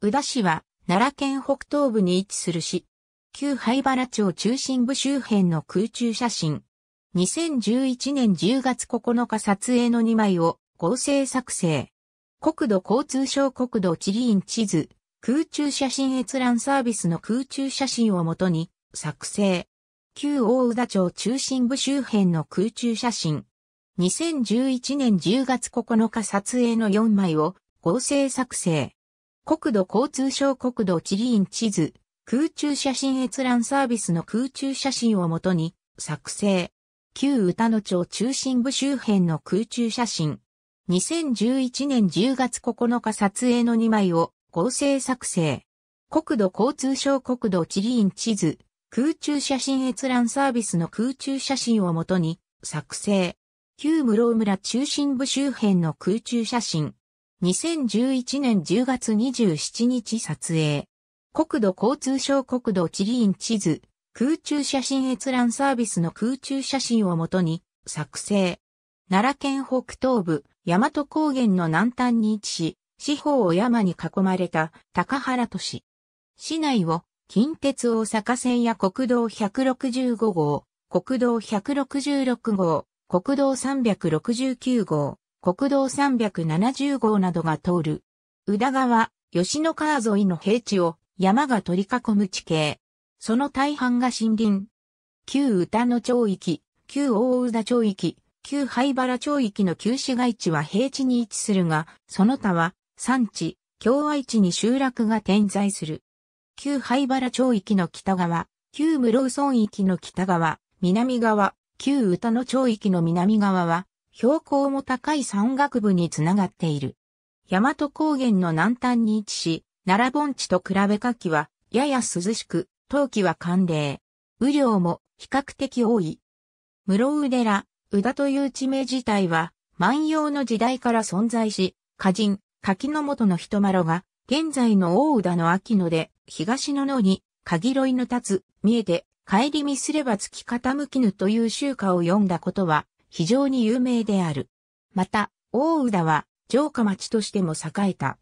宇田市は、奈良県北東部に位置する市。旧灰原町中心部周辺の空中写真。2011年10月9日撮影の2枚を合成作成。国土交通省国土地理院地図、空中写真閲覧サービスの空中写真をもとに作成。旧大宇田町中心部周辺の空中写真。2011年10月9日撮影の4枚を合成作成。国土交通省国土地理院地図、空中写真閲覧サービスの空中写真をもとに作成。旧歌野町中心部周辺の空中写真。2011年10月9日撮影の2枚を合成作成。国土交通省国土地理院地図、空中写真閲覧サービスの空中写真をもとに作成。旧室村中心部周辺の空中写真。2011年10月27日撮影。国土交通省国土地理院地図、空中写真閲覧サービスの空中写真をもとに作成。奈良県北東部、大和高原の南端に位置し、四方を山に囲まれた高原都市。市内を近鉄大阪線や国道165号、国道166号、国道369号、国道370号などが通る。宇田川、吉野川沿いの平地を山が取り囲む地形。その大半が森林。旧宇田野町域、旧大宇田町域、旧灰原町域の旧市街地は平地に位置するが、その他は山地、京愛地に集落が点在する。旧灰原町域の北側、旧室村域の北側、南側、旧宇田野町域の南側は、標高も高い山岳部につながっている。大和高原の南端に位置し、奈良盆地と比べ夏季は、やや涼しく、冬季は寒冷。雨量も比較的多い。室宇寺、宇田という地名自体は、万葉の時代から存在し、歌人、柿の元の人ろが、現在の大宇田の秋野で、東の野に、鍵ろいの立つ、見えて、帰り見すれば月き傾きぬという集歌を読んだことは、非常に有名である。また、大浦は城下町としても栄えた。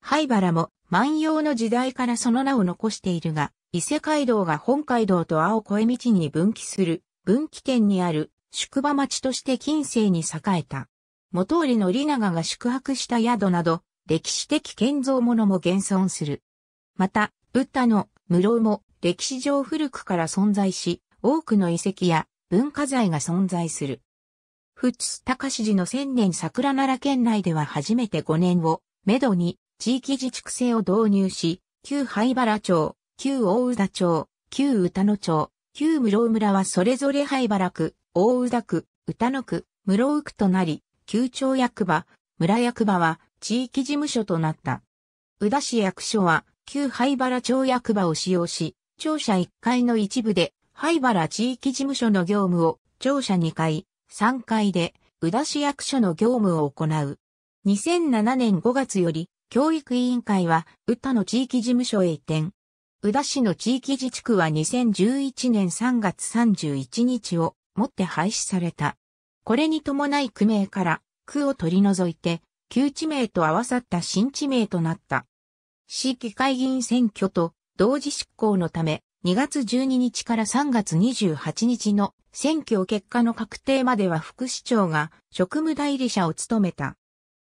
灰原も万葉の時代からその名を残しているが、伊勢街道が本街道と青越道に分岐する分岐点にある宿場町として近世に栄えた。元織の利長が宿泊した宿など、歴史的建造物も現存する。また、ブッダの室も歴史上古くから存在し、多くの遺跡や文化財が存在する。富津高氏の千年桜奈良県内では初めて5年を、めどに、地域自治区制を導入し、旧灰原町、旧大宇田町、旧宇多野町、旧室村はそれぞれ灰原区、大宇田区、宇多野区、室宇区となり、旧町役場、村役場は地域事務所となった。宇田市役所は旧灰原町役場を使用し、庁舎1階の一部で灰原地域事務所の業務を庁舎2階、3階で、宇田市役所の業務を行う。2007年5月より、教育委員会は、宇田の地域事務所へ移転。宇田市の地域自治区は2011年3月31日をもって廃止された。これに伴い区名から、区を取り除いて、旧地名と合わさった新地名となった。市議会議員選挙と同時執行のため、2月12日から3月28日の選挙結果の確定までは副市長が職務代理者を務めた。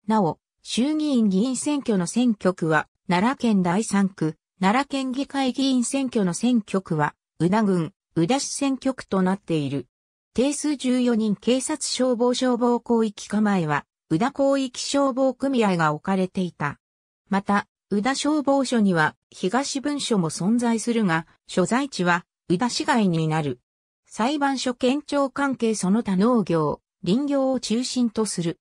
なお、衆議院議員選挙の選挙区は、奈良県第3区、奈良県議会議員選挙の選挙区は、宇田郡、宇田市選挙区となっている。定数14人警察消防消防広域構えは、宇田広域消防組合が置かれていた。また、宇田消防署には東文書も存在するが、所在地は宇田市街になる。裁判所県庁関係その他農業、林業を中心とする。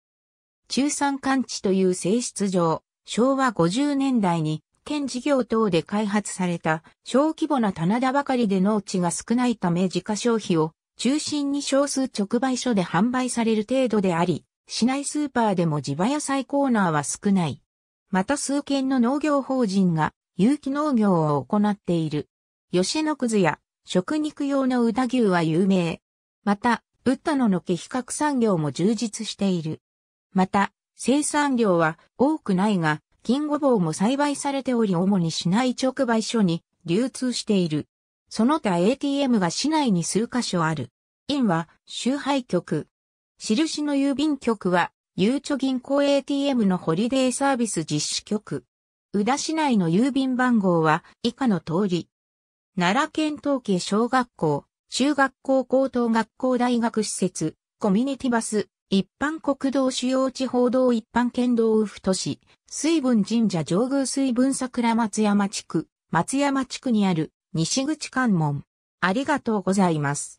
中山間地という性質上、昭和50年代に県事業等で開発された小規模な棚田ばかりで農地が少ないため自家消費を中心に少数直売所で販売される程度であり、市内スーパーでも地場野菜コーナーは少ない。また数件の農業法人が有機農業を行っている。吉野くずや食肉用の宇多牛は有名。また、ウッドののけ比較産業も充実している。また、生産量は多くないが、金ごぼうも栽培されており主に市内直売所に流通している。その他 ATM が市内に数箇所ある。院は、集配局。印の郵便局は、ゆうちょ銀行 ATM のホリデーサービス実施局。宇田市内の郵便番号は以下の通り。奈良県東家小学校、中学校高等学校大学施設、コミュニティバス、一般国道主要地方道一般県道ウフ都市、水分神社上宮水分桜松山地区、松山地区にある西口関門。ありがとうございます。